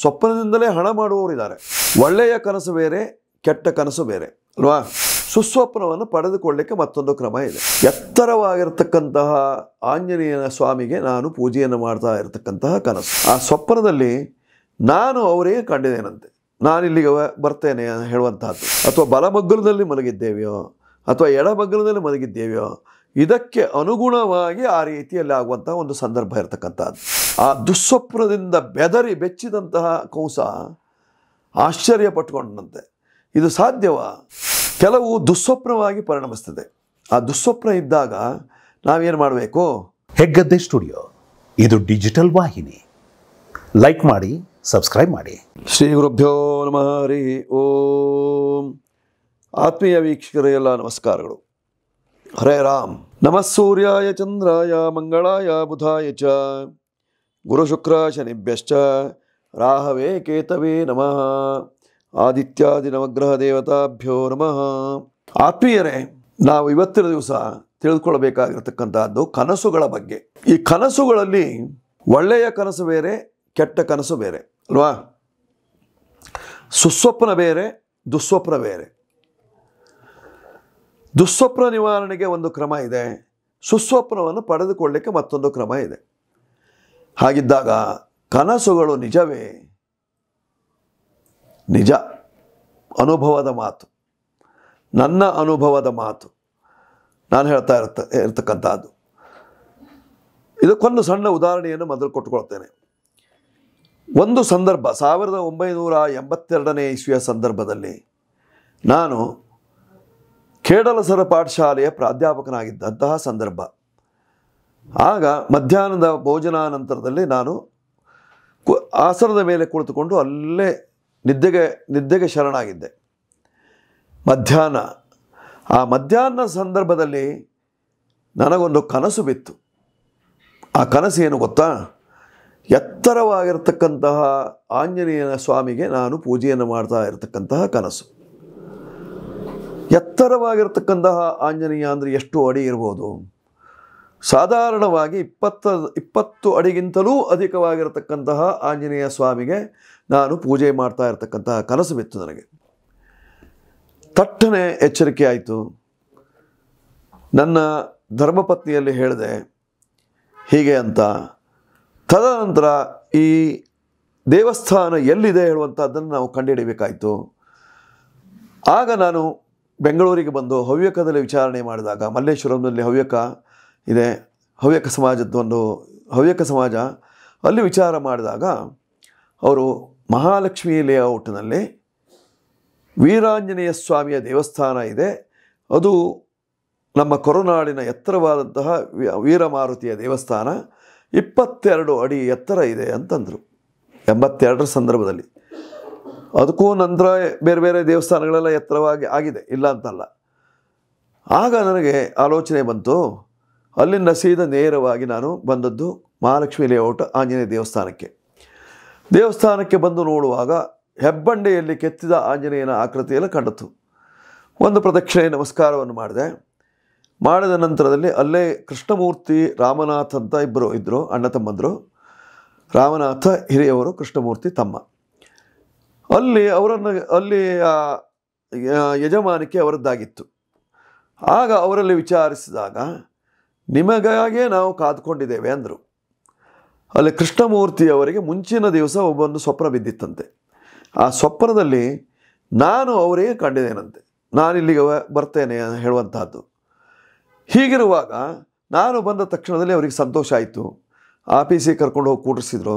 ಸ್ವಪ್ನದಿಂದಲೇ ಹಣ ಮಾಡುವವರಿದ್ದಾರೆ ಒಳ್ಳೆಯ ಕನಸು ಬೇರೆ ಕೆಟ್ಟ ಕನಸು ಬೇರೆ ಅಲ್ವಾ ಸುಸ್ವಪ್ನವನ್ನು ಪಡೆದುಕೊಳ್ಳಿಕ್ಕೆ ಮತ್ತೊಂದು ಕ್ರಮ ಇದೆ ಎತ್ತರವಾಗಿರ್ತಕ್ಕಂತಹ ಆಂಜನೇಯನ ಸ್ವಾಮಿಗೆ ನಾನು ಪೂಜೆಯನ್ನು ಮಾಡ್ತಾ ಇರತಕ್ಕಂತಹ ಕನಸು ಆ ಸ್ವಪ್ನದಲ್ಲಿ ನಾನು ಅವರಿಗೆ ಕಂಡಿದ್ದೇನಂತೆ ನಾನು ಇಲ್ಲಿಗೆ ಬರ್ತೇನೆ ಹೇಳುವಂತಹದ್ದು ಅಥವಾ ಬಲಮಗ್ಗಲದಲ್ಲಿ ಮಲಗಿದ್ದೇವೆಯೋ ಅಥವಾ ಎಡಮಗ್ಗಲದಲ್ಲಿ ಮಲಗಿದ್ದೇವೆಯೋ ಇದಕ್ಕೆ ಅನುಗುಣವಾಗಿ ಆ ರೀತಿಯಲ್ಲಿ ಆಗುವಂತಹ ಒಂದು ಸಂದರ್ಭ ಇರತಕ್ಕಂಥದ್ದು ಆ ದುಸ್ವಪ್ನದಿಂದ ಬೆದರಿ ಬೆಚ್ಚಿದಂತಹ ಕಂಸ ಆಶ್ಚರ್ಯ ಪಟ್ಕೊಂಡಂತೆ ಇದು ಸಾಧ್ಯವ ಕೆಲವು ದುಸ್ವಪ್ನವಾಗಿ ಪರಿಣಮಿಸ್ತದೆ ಆ ದುಸ್ವಪ್ನ ಇದ್ದಾಗ ನಾವೇನು ಮಾಡಬೇಕು ಹೆಗ್ಗದ್ದೆ ಸ್ಟುಡಿಯೋ ಇದು ಡಿಜಿಟಲ್ ವಾಹಿನಿ ಲೈಕ್ ಮಾಡಿ ಸಬ್ಸ್ಕ್ರೈಬ್ ಮಾಡಿ ಶ್ರೀ ಗುರುಭ್ಯೋ ನಮಃ ಹರಿ ಓಂ ಆತ್ಮೀಯ ಎಲ್ಲ ನಮಸ್ಕಾರಗಳು ಹರೇ ರಾಮ್ ನಮಃ ಸೂರ್ಯಾಯ ಚಂದ್ರಾಯ ಮಂಗಳಾಯ ಬುಧಾಯ ಚ ಗುರು ಶುಕ್ರ ಶನಿಭ್ಯಶ್ಚ ರಾಹವೇ ಕೇತವೇ ನಮಃ ಆದಿತ್ಯಾದಿ ನವಗ್ರಹ ದೇವತಾಭ್ಯೋ ನಮಃ ಆತ್ಮೀಯರೇ ನಾವು ಇವತ್ತಿನ ದಿವಸ ತಿಳಿದುಕೊಳ್ಳಬೇಕಾಗಿರತಕ್ಕಂಥದ್ದು ಕನಸುಗಳ ಬಗ್ಗೆ ಈ ಕನಸುಗಳಲ್ಲಿ ಒಳ್ಳೆಯ ಕನಸು ಬೇರೆ ಕೆಟ್ಟ ಕನಸು ಬೇರೆ ಅಲ್ವಾ ಸುಸ್ವಪ್ನ ಬೇರೆ ದುಸ್ವಪ್ನ ಬೇರೆ ದುಸ್ವಪ್ನ ನಿವಾರಣೆಗೆ ಒಂದು ಕ್ರಮ ಇದೆ ಸುಸ್ವಪ್ನವನ್ನು ಪಡೆದುಕೊಳ್ಳಿಕ್ಕೆ ಮತ್ತೊಂದು ಕ್ರಮ ಇದೆ ಹಾಗಿದ್ದಾಗ ಕನಸುಗಳು ನಿಜವೇ ನಿಜ ಅನುಭವದ ಮಾತು ನನ್ನ ಅನುಭವದ ಮಾತು ನಾನು ಹೇಳ್ತಾ ಇರ್ತ ಇರ್ತಕ್ಕಂಥದ್ದು ಇದಕ್ಕೊಂದು ಸಣ್ಣ ಉದಾಹರಣೆಯನ್ನು ಮೊದಲು ಕೊಟ್ಟುಕೊಳ್ತೇನೆ ಒಂದು ಸಂದರ್ಭ ಸಾವಿರದ ಒಂಬೈನೂರ ಎಂಬತ್ತೆರಡನೇ ಇಸ್ವಿಯ ಸಂದರ್ಭದಲ್ಲಿ ನಾನು ಕೇಡಲಸರ ಪಾಠಶಾಲೆಯ ಪ್ರಾಧ್ಯಾಪಕನಾಗಿದ್ದಂತಹ ಸಂದರ್ಭ ಆಗ ಮಧ್ಯಾಹ್ನದ ಭೋಜನಾನಂತರದಲ್ಲಿ ನಾನು ಕು ಆಸನದ ಮೇಲೆ ಕುಳಿತುಕೊಂಡು ಅಲ್ಲೇ ನಿದ್ದೆಗೆ ನಿದ್ದೆಗೆ ಶರಣಾಗಿದ್ದೆ ಮಧ್ಯಾಹ್ನ ಆ ಮಧ್ಯಾಹ್ನ ಸಂದರ್ಭದಲ್ಲಿ ನನಗೊಂದು ಕನಸು ಬಿತ್ತು ಆ ಕನಸು ಏನು ಗೊತ್ತಾ ಎತ್ತರವಾಗಿರ್ತಕ್ಕಂತಹ ಆಂಜನೇಯನ ಸ್ವಾಮಿಗೆ ನಾನು ಪೂಜೆಯನ್ನು ಮಾಡ್ತಾ ಇರತಕ್ಕಂತಹ ಕನಸು ಎತ್ತರವಾಗಿರ್ತಕ್ಕಂತಹ ಆಂಜನೇಯ ಅಂದರೆ ಎಷ್ಟು ಅಡಿ ಇರ್ಬೋದು ಸಾಧಾರಣವಾಗಿ ಇಪ್ಪತ್ತ ಇಪ್ಪತ್ತು ಅಡಿಗಿಂತಲೂ ಅಧಿಕವಾಗಿರತಕ್ಕಂತಹ ಆಂಜನೇಯ ಸ್ವಾಮಿಗೆ ನಾನು ಪೂಜೆ ಮಾಡ್ತಾ ಇರತಕ್ಕಂತಹ ಕನಸು ಬಿತ್ತು ನನಗೆ ತಟ್ಟನೆ ಎಚ್ಚರಿಕೆ ಆಯಿತು ನನ್ನ ಧರ್ಮಪತ್ನಿಯಲ್ಲಿ ಹೇಳಿದೆ ಹೀಗೆ ಅಂತ ತದನಂತರ ಈ ದೇವಸ್ಥಾನ ಎಲ್ಲಿದೆ ಹೇಳುವಂಥದ್ದನ್ನು ನಾವು ಕಂಡುಹಿಡಿಯಬೇಕಾಯಿತು ಆಗ ನಾನು ಬೆಂಗಳೂರಿಗೆ ಬಂದು ಹವ್ಯಕದಲ್ಲಿ ವಿಚಾರಣೆ ಮಾಡಿದಾಗ ಮಲ್ಲೇಶ್ವರಂನಲ್ಲಿ ಹವ್ಯಕ ಇದೆ ಹವ್ಯಕ ಸಮಾಜದ ಒಂದು ಹವ್ಯಕ ಸಮಾಜ ಅಲ್ಲಿ ವಿಚಾರ ಮಾಡಿದಾಗ ಅವರು ಮಹಾಲಕ್ಷ್ಮಿ ಲೇಔಟ್ನಲ್ಲಿ ವೀರಾಂಜನೇಯ ಸ್ವಾಮಿಯ ದೇವಸ್ಥಾನ ಇದೆ ಅದು ನಮ್ಮ ಕೊರನಾಡಿನ ಎತ್ತರವಾದಂತಹ ವೀರಮಾರುತಿಯ ದೇವಸ್ಥಾನ ಇಪ್ಪತ್ತೆರಡು ಅಡಿ ಎತ್ತರ ಇದೆ ಅಂತಂದರು ಎಂಬತ್ತೆರಡರ ಸಂದರ್ಭದಲ್ಲಿ ಅದಕ್ಕೂ ನಂತರ ಬೇರೆ ಬೇರೆ ದೇವಸ್ಥಾನಗಳೆಲ್ಲ ಎತ್ತರವಾಗಿ ಆಗಿದೆ ಇಲ್ಲ ಅಂತಲ್ಲ ಆಗ ನನಗೆ ಆಲೋಚನೆ ಬಂತು ಅಲ್ಲಿ ನಸೀದ ನೇರವಾಗಿ ನಾನು ಬಂದದ್ದು ಮಹಾಲಕ್ಷ್ಮಿ ಲೇಔಟ್ ಆಂಜನೇಯ ದೇವಸ್ಥಾನಕ್ಕೆ ದೇವಸ್ಥಾನಕ್ಕೆ ಬಂದು ನೋಡುವಾಗ ಹೆಬ್ಬಂಡೆಯಲ್ಲಿ ಕೆತ್ತಿದ ಆಂಜನೇಯನ ಆಕೃತಿಯೆಲ್ಲ ಕಂಡಿತು ಒಂದು ಪ್ರದಕ್ಷಿಣೆ ನಮಸ್ಕಾರವನ್ನು ಮಾಡಿದೆ ಮಾಡಿದ ನಂತರದಲ್ಲಿ ಅಲ್ಲೇ ಕೃಷ್ಣಮೂರ್ತಿ ರಾಮನಾಥ್ ಅಂತ ಇಬ್ಬರು ಇದ್ದರು ಅಣ್ಣ ತಮ್ಮಂದರು ರಾಮನಾಥ ಹಿರಿಯವರು ಕೃಷ್ಣಮೂರ್ತಿ ತಮ್ಮ ಅಲ್ಲಿ ಅವರನ್ನು ಅಲ್ಲಿ ಯಜಮಾನಿಕೆ ಅವರದ್ದಾಗಿತ್ತು ಆಗ ಅವರಲ್ಲಿ ವಿಚಾರಿಸಿದಾಗ ನಿಮಗಾಗೇ ನಾವು ಕಾದ್ಕೊಂಡಿದ್ದೇವೆ ಅಂದರು ಅಲ್ಲಿ ಕೃಷ್ಣಮೂರ್ತಿಯವರಿಗೆ ಮುಂಚಿನ ದಿವಸ ಒಬ್ಬನು ಸ್ವಪ್ನ ಬಿದ್ದಿತ್ತಂತೆ ಆ ಸ್ವಪ್ನದಲ್ಲಿ ನಾನು ಅವರಿಗೆ ಕಂಡಿದ್ದೇನಂತೆ ನಾನು ಇಲ್ಲಿಗೆ ಬರ್ತೇನೆ ಹೇಳುವಂತಹದ್ದು ಹೀಗಿರುವಾಗ ನಾನು ಬಂದ ತಕ್ಷಣದಲ್ಲಿ ಅವರಿಗೆ ಸಂತೋಷ ಆಯಿತು ಆಫೀಸಿಗೆ ಕರ್ಕೊಂಡು ಹೋಗಿ ಕೂಡಿಸಿದ್ರು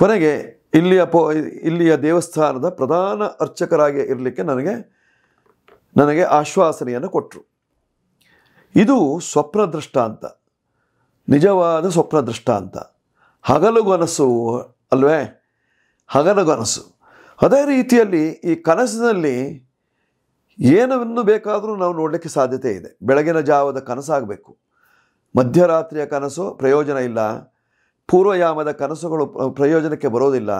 ಕೊನೆಗೆ ಇಲ್ಲಿಯ ಪೋ ಇಲ್ಲಿಯ ದೇವಸ್ಥಾನದ ಪ್ರಧಾನ ಅರ್ಚಕರಾಗಿ ಇರಲಿಕ್ಕೆ ನನಗೆ ನನಗೆ ಆಶ್ವಾಸನೆಯನ್ನು ಕೊಟ್ಟರು ಇದು ಸ್ವಪ್ನ ದೃಷ್ಟಾಂತ ನಿಜವಾದ ಸ್ವಪ್ನ ದೃಷ್ಟಾಂತ ಗನಸು ಅಲ್ವೇ ಹಗಲುಗನಸು ಅದೇ ರೀತಿಯಲ್ಲಿ ಈ ಕನಸಿನಲ್ಲಿ ಏನನ್ನು ಬೇಕಾದರೂ ನಾವು ನೋಡಲಿಕ್ಕೆ ಸಾಧ್ಯತೆ ಇದೆ ಬೆಳಗಿನ ಜಾವದ ಕನಸಾಗಬೇಕು ಮಧ್ಯರಾತ್ರಿಯ ಕನಸು ಪ್ರಯೋಜನ ಇಲ್ಲ ಪೂರ್ವಯಾಮದ ಕನಸುಗಳು ಪ್ರಯೋಜನಕ್ಕೆ ಬರೋದಿಲ್ಲ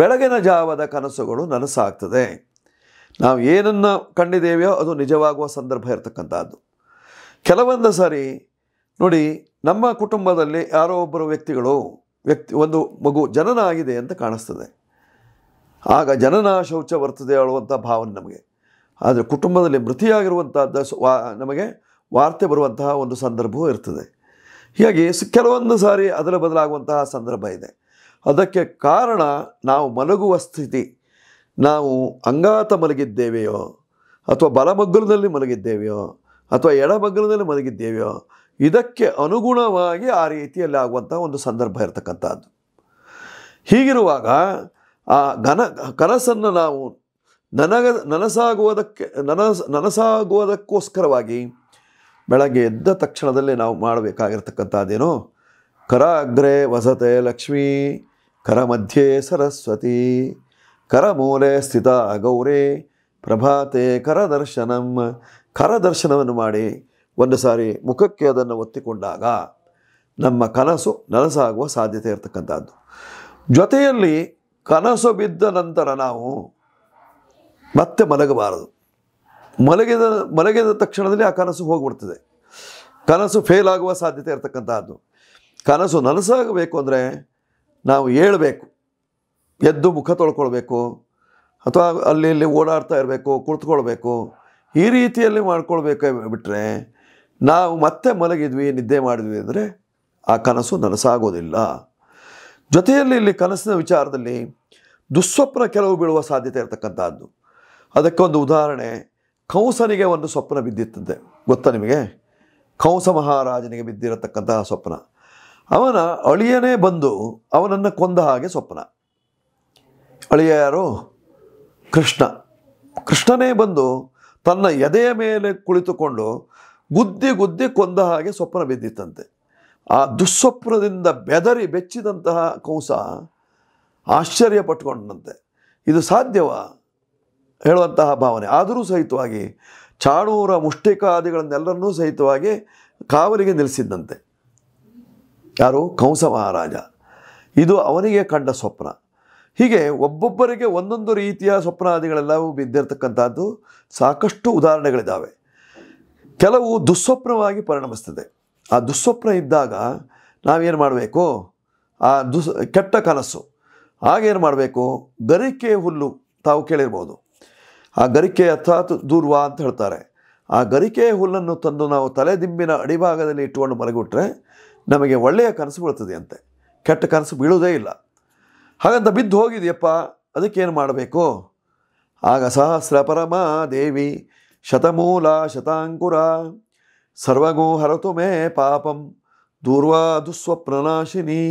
ಬೆಳಗಿನ ಜಾವದ ಕನಸುಗಳು ನನಸಾಗ್ತದೆ ನಾವು ಏನನ್ನು ಕಂಡಿದ್ದೇವೆಯೋ ಅದು ನಿಜವಾಗುವ ಸಂದರ್ಭ ಇರತಕ್ಕಂಥದ್ದು ಕೆಲವೊಂದು ಸಾರಿ ನೋಡಿ ನಮ್ಮ ಕುಟುಂಬದಲ್ಲಿ ಯಾರೋ ಒಬ್ಬರು ವ್ಯಕ್ತಿಗಳು ವ್ಯಕ್ತಿ ಒಂದು ಮಗು ಜನನ ಆಗಿದೆ ಅಂತ ಕಾಣಿಸ್ತದೆ ಆಗ ಜನನ ಶೌಚ ಬರ್ತದೆ ಹೇಳುವಂಥ ಭಾವನೆ ನಮಗೆ ಆದರೆ ಕುಟುಂಬದಲ್ಲಿ ಮೃತಿಯಾಗಿರುವಂಥದ್ದು ವಾ ನಮಗೆ ವಾರ್ತೆ ಬರುವಂತಹ ಒಂದು ಸಂದರ್ಭವೂ ಇರ್ತದೆ ಹೀಗಾಗಿ ಕೆಲವೊಂದು ಸಾರಿ ಅದರ ಬದಲಾಗುವಂತಹ ಸಂದರ್ಭ ಇದೆ ಅದಕ್ಕೆ ಕಾರಣ ನಾವು ಮಲಗುವ ಸ್ಥಿತಿ ನಾವು ಅಂಗಾತ ಮಲಗಿದ್ದೇವೆಯೋ ಅಥವಾ ಬಲಮಗ್ಗುಲದಲ್ಲಿ ಮಲಗಿದ್ದೇವೆಯೋ ಅಥವಾ ಎಡಬಗ್ಗಲದಲ್ಲಿ ಮಲಗಿದ್ದೇವೆಯೋ ಇದಕ್ಕೆ ಅನುಗುಣವಾಗಿ ಆ ರೀತಿಯಲ್ಲಿ ಆಗುವಂಥ ಒಂದು ಸಂದರ್ಭ ಇರತಕ್ಕಂಥದ್ದು ಹೀಗಿರುವಾಗ ಆ ಘನ ಕನಸನ್ನು ನಾವು ನನಗ ನನಸಾಗುವುದಕ್ಕೆ ನನಸ ನನಸಾಗುವುದಕ್ಕೋಸ್ಕರವಾಗಿ ಬೆಳಗ್ಗೆ ಎದ್ದ ತಕ್ಷಣದಲ್ಲಿ ನಾವು ಮಾಡಬೇಕಾಗಿರ್ತಕ್ಕಂಥದ್ದೇನೋ ಕರ ಅಗ್ರೆ ವಸತೆ ಲಕ್ಷ್ಮೀ ಕರ ಮಧ್ಯೆ ಸರಸ್ವತಿ ಕರ ಮೂಲೆ ಸ್ಥಿತ ಗೌರಿ ಪ್ರಭಾತೆ ದರ್ಶನಂ ಕರದರ್ಶನವನ್ನು ಮಾಡಿ ಒಂದು ಸಾರಿ ಮುಖಕ್ಕೆ ಅದನ್ನು ಒತ್ತಿಕೊಂಡಾಗ ನಮ್ಮ ಕನಸು ನನಸಾಗುವ ಸಾಧ್ಯತೆ ಇರತಕ್ಕಂಥದ್ದು ಜೊತೆಯಲ್ಲಿ ಕನಸು ಬಿದ್ದ ನಂತರ ನಾವು ಮತ್ತೆ ಮಲಗಬಾರದು ಮಲಗಿದ ಮಲಗಿದ ತಕ್ಷಣದಲ್ಲಿ ಆ ಕನಸು ಹೋಗ್ಬಿಡ್ತದೆ ಕನಸು ಫೇಲ್ ಆಗುವ ಸಾಧ್ಯತೆ ಇರತಕ್ಕಂಥದ್ದು ಕನಸು ನನಸಾಗಬೇಕು ಅಂದರೆ ನಾವು ಏಳಬೇಕು ಎದ್ದು ಮುಖ ತೊಳ್ಕೊಳ್ಬೇಕು ಅಥವಾ ಅಲ್ಲಿ ಇಲ್ಲಿ ಓಡಾಡ್ತಾ ಇರಬೇಕು ಕುಳಿತುಕೊಳ್ಬೇಕು ಈ ರೀತಿಯಲ್ಲಿ ಮಾಡ್ಕೊಳ್ಬೇಕ ಬಿಟ್ಟರೆ ನಾವು ಮತ್ತೆ ಮಲಗಿದ್ವಿ ನಿದ್ದೆ ಮಾಡಿದ್ವಿ ಅಂದರೆ ಆ ಕನಸು ನನಸಾಗೋದಿಲ್ಲ ಜೊತೆಯಲ್ಲಿ ಇಲ್ಲಿ ಕನಸಿನ ವಿಚಾರದಲ್ಲಿ ದುಸ್ವಪ್ನ ಕೆಲವು ಬೀಳುವ ಸಾಧ್ಯತೆ ಇರತಕ್ಕಂಥದ್ದು ಅದಕ್ಕೊಂದು ಉದಾಹರಣೆ ಕಂಸನಿಗೆ ಒಂದು ಸ್ವಪ್ನ ಬಿದ್ದಿತ್ತಂತೆ ಗೊತ್ತಾ ನಿಮಗೆ ಕಂಸ ಮಹಾರಾಜನಿಗೆ ಬಿದ್ದಿರತಕ್ಕಂತಹ ಸ್ವಪ್ನ ಅವನ ಅಳಿಯನೇ ಬಂದು ಅವನನ್ನು ಕೊಂದ ಹಾಗೆ ಸ್ವಪ್ನ ಅಳಿಯ ಯಾರು ಕೃಷ್ಣ ಕೃಷ್ಣನೇ ಬಂದು ತನ್ನ ಎದೆಯ ಮೇಲೆ ಕುಳಿತುಕೊಂಡು ಗುದ್ದಿ ಗುದ್ದಿ ಕೊಂದ ಹಾಗೆ ಸ್ವಪ್ನ ಬಿದ್ದಿತ್ತಂತೆ ಆ ದುಸ್ವಪ್ನದಿಂದ ಬೆದರಿ ಬೆಚ್ಚಿದಂತಹ ಕಂಸ ಆಶ್ಚರ್ಯ ಪಟ್ಕೊಂಡಂತೆ ಇದು ಸಾಧ್ಯವಾ ಹೇಳುವಂತಹ ಭಾವನೆ ಆದರೂ ಸಹಿತವಾಗಿ ಚಾಣೂರ ಮುಷ್ಟಿಕಾದಿಗಳನ್ನೆಲ್ಲರನ್ನೂ ಸಹಿತವಾಗಿ ಕಾವಲಿಗೆ ನಿಲ್ಲಿಸಿದ್ದಂತೆ ಯಾರು ಕಂಸ ಮಹಾರಾಜ ಇದು ಅವನಿಗೆ ಕಂಡ ಸ್ವಪ್ನ ಹೀಗೆ ಒಬ್ಬೊಬ್ಬರಿಗೆ ಒಂದೊಂದು ರೀತಿಯ ಸ್ವಪ್ನಾದಿಗಳೆಲ್ಲವೂ ಬಿದ್ದಿರತಕ್ಕಂಥದ್ದು ಸಾಕಷ್ಟು ಉದಾಹರಣೆಗಳಿದ್ದಾವೆ ಕೆಲವು ದುಸ್ವಪ್ನವಾಗಿ ಪರಿಣಮಿಸ್ತದೆ ಆ ದುಸ್ವಪ್ನ ಇದ್ದಾಗ ನಾವೇನು ಮಾಡಬೇಕು ಆ ದುಸ್ ಕೆಟ್ಟ ಕನಸು ಆಗೇನು ಮಾಡಬೇಕು ಗರಿಕೆ ಹುಲ್ಲು ತಾವು ಕೇಳಿರ್ಬೋದು ಆ ಗರಿಕೆ ಅರ್ಥಾತ್ ದೂರ್ವ ಅಂತ ಹೇಳ್ತಾರೆ ಆ ಗರಿಕೆ ಹುಲ್ಲನ್ನು ತಂದು ನಾವು ತಲೆದಿಂಬಿನ ಅಡಿಭಾಗದಲ್ಲಿ ಇಟ್ಟುಕೊಂಡು ಮಲಗಿಬಿಟ್ರೆ ನಮಗೆ ಒಳ್ಳೆಯ ಕನಸು ಬೀಳ್ತದೆ ಅಂತೆ ಕೆಟ್ಟ ಕನಸು ಬೀಳುವುದೇ ಇಲ್ಲ ಹಾಗಂತ ಬಿದ್ದು ಹೋಗಿದೆಯಪ್ಪ ಅದಕ್ಕೇನು ಮಾಡಬೇಕು ಆಗ ಸಹಸ್ರ ಪರಮ ದೇವಿ ಶತಮೂಲ ಶತಾಂಕುರ ಸರ್ವಗೂ ಹರತು ಮೇ ಪಾಪಂ ದೂರ್ವ ದುಸ್ವಪ್ನನಾಶಿನಿ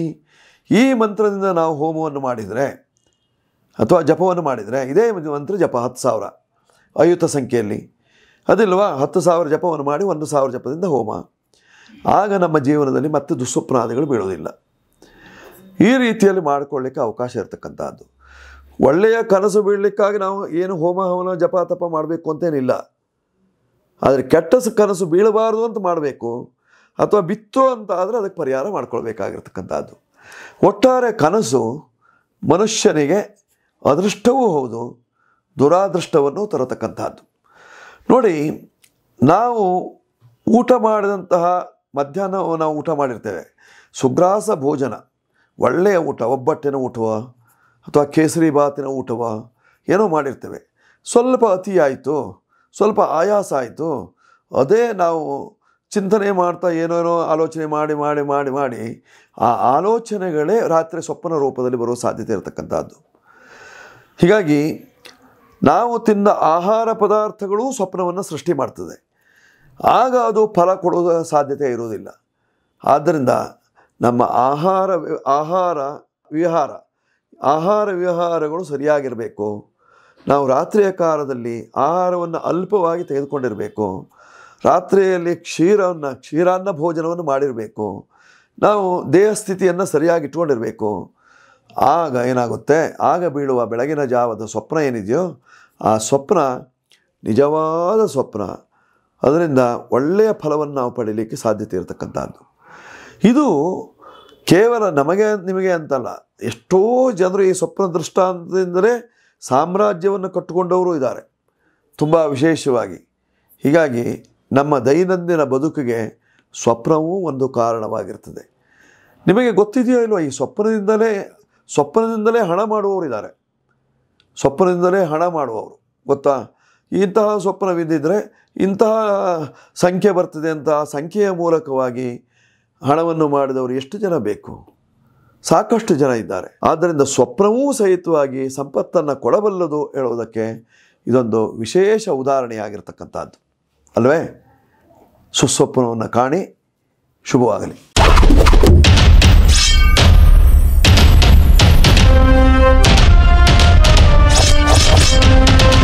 ಈ ಮಂತ್ರದಿಂದ ನಾವು ಹೋಮವನ್ನು ಮಾಡಿದರೆ ಅಥವಾ ಜಪವನ್ನು ಮಾಡಿದರೆ ಇದೇ ಮಂತ್ರ ಜಪ ಹತ್ತು ಸಾವಿರ ಅಯುತ ಸಂಖ್ಯೆಯಲ್ಲಿ ಅದಿಲ್ವಾ ಹತ್ತು ಸಾವಿರ ಜಪವನ್ನು ಮಾಡಿ ಒಂದು ಸಾವಿರ ಜಪದಿಂದ ಹೋಮ ಆಗ ನಮ್ಮ ಜೀವನದಲ್ಲಿ ಮತ್ತೆ ದುಸ್ವಪ್ನಾದಿಗಳು ಬೀಳೋದಿಲ್ಲ ಈ ರೀತಿಯಲ್ಲಿ ಮಾಡಿಕೊಳ್ಳಿಕ್ಕೆ ಅವಕಾಶ ಇರತಕ್ಕಂಥದ್ದು ಒಳ್ಳೆಯ ಕನಸು ಬೀಳಲಿಕ್ಕಾಗಿ ನಾವು ಏನು ಹೋಮ ಹವನ ಜಪ ತಪ ಮಾಡಬೇಕು ಅಂತೇನಿಲ್ಲ ಆದರೆ ಕೆಟ್ಟ ಕನಸು ಬೀಳಬಾರ್ದು ಅಂತ ಮಾಡಬೇಕು ಅಥವಾ ಬಿತ್ತು ಅಂತ ಆದರೆ ಅದಕ್ಕೆ ಪರಿಹಾರ ಮಾಡಿಕೊಳ್ಬೇಕಾಗಿರ್ತಕ್ಕಂಥದ್ದು ಒಟ್ಟಾರೆ ಕನಸು ಮನುಷ್ಯನಿಗೆ ಅದೃಷ್ಟವೂ ಹೌದು ದುರಾದೃಷ್ಟವನ್ನು ತರತಕ್ಕಂಥದ್ದು ನೋಡಿ ನಾವು ಊಟ ಮಾಡಿದಂತಹ ಮಧ್ಯಾಹ್ನವನ್ನು ನಾವು ಊಟ ಮಾಡಿರ್ತೇವೆ ಸುಗ್ರಾಸ ಭೋಜನ ಒಳ್ಳೆಯ ಊಟ ಒಬ್ಬಟ್ಟಿನ ಊಟವ ಅಥವಾ ಕೇಸರಿ ಬಾತಿನ ಊಟವ ಏನೋ ಮಾಡಿರ್ತೇವೆ ಸ್ವಲ್ಪ ಅತಿಯಾಯಿತು ಸ್ವಲ್ಪ ಆಯಾಸ ಆಯಿತು ಅದೇ ನಾವು ಚಿಂತನೆ ಮಾಡ್ತಾ ಏನೇನೋ ಆಲೋಚನೆ ಮಾಡಿ ಮಾಡಿ ಮಾಡಿ ಮಾಡಿ ಆ ಆಲೋಚನೆಗಳೇ ರಾತ್ರಿ ಸ್ವಪ್ನ ರೂಪದಲ್ಲಿ ಬರುವ ಸಾಧ್ಯತೆ ಇರತಕ್ಕಂಥದ್ದು ಹೀಗಾಗಿ ನಾವು ತಿಂದ ಆಹಾರ ಪದಾರ್ಥಗಳು ಸ್ವಪ್ನವನ್ನು ಸೃಷ್ಟಿ ಮಾಡ್ತದೆ ಆಗ ಅದು ಫಲ ಕೊಡುವ ಸಾಧ್ಯತೆ ಇರುವುದಿಲ್ಲ ಆದ್ದರಿಂದ ನಮ್ಮ ಆಹಾರ ಆಹಾರ ವಿಹಾರ ಆಹಾರ ವಿಹಾರಗಳು ಸರಿಯಾಗಿರಬೇಕು ನಾವು ರಾತ್ರಿಯ ಕಾಲದಲ್ಲಿ ಆಹಾರವನ್ನು ಅಲ್ಪವಾಗಿ ತೆಗೆದುಕೊಂಡಿರಬೇಕು ರಾತ್ರಿಯಲ್ಲಿ ಕ್ಷೀರವನ್ನು ಕ್ಷೀರಾನ್ನ ಭೋಜನವನ್ನು ಮಾಡಿರಬೇಕು ನಾವು ದೇಹ ಸ್ಥಿತಿಯನ್ನು ಸರಿಯಾಗಿ ಇಟ್ಕೊಂಡಿರಬೇಕು ಆಗ ಏನಾಗುತ್ತೆ ಆಗ ಬೀಳುವ ಬೆಳಗಿನ ಜಾವದ ಸ್ವಪ್ನ ಏನಿದೆಯೋ ಆ ಸ್ವಪ್ನ ನಿಜವಾದ ಸ್ವಪ್ನ ಅದರಿಂದ ಒಳ್ಳೆಯ ಫಲವನ್ನು ನಾವು ಪಡೀಲಿಕ್ಕೆ ಸಾಧ್ಯತೆ ಇರತಕ್ಕಂಥದ್ದು ಇದು ಕೇವಲ ನಮಗೆ ನಿಮಗೆ ಅಂತಲ್ಲ ಎಷ್ಟೋ ಜನರು ಈ ಸ್ವಪ್ನ ದೃಷ್ಟಾಂತದಿಂದಲೇ ಸಾಮ್ರಾಜ್ಯವನ್ನು ಕಟ್ಟಿಕೊಂಡವರು ಇದ್ದಾರೆ ತುಂಬ ವಿಶೇಷವಾಗಿ ಹೀಗಾಗಿ ನಮ್ಮ ದೈನಂದಿನ ಬದುಕಿಗೆ ಸ್ವಪ್ನವೂ ಒಂದು ಕಾರಣವಾಗಿರ್ತದೆ ನಿಮಗೆ ಗೊತ್ತಿದೆಯೋ ಇಲ್ವ ಈ ಸ್ವಪ್ನದಿಂದಲೇ ಸ್ವಪ್ನದಿಂದಲೇ ಹಣ ಮಾಡುವವರು ಇದ್ದಾರೆ ಸ್ವಪ್ನದಿಂದಲೇ ಹಣ ಮಾಡುವವರು ಗೊತ್ತಾ ಇಂತಹ ಸ್ವಪ್ನವಿದ್ದಿದ್ರೆ ಇಂತಹ ಸಂಖ್ಯೆ ಬರ್ತದೆ ಅಂತ ಸಂಖ್ಯೆಯ ಮೂಲಕವಾಗಿ ಹಣವನ್ನು ಮಾಡಿದವರು ಎಷ್ಟು ಜನ ಬೇಕು ಸಾಕಷ್ಟು ಜನ ಇದ್ದಾರೆ ಆದ್ದರಿಂದ ಸ್ವಪ್ನವೂ ಸಹಿತವಾಗಿ ಸಂಪತ್ತನ್ನು ಕೊಡಬಲ್ಲದು ಹೇಳುವುದಕ್ಕೆ ಇದೊಂದು ವಿಶೇಷ ಉದಾಹರಣೆಯಾಗಿರ್ತಕ್ಕಂಥದ್ದು ಅಲ್ವೇ ಸುಸ್ವಪ್ನವನ್ನು ಕಾಣಿ ಶುಭವಾಗಲಿ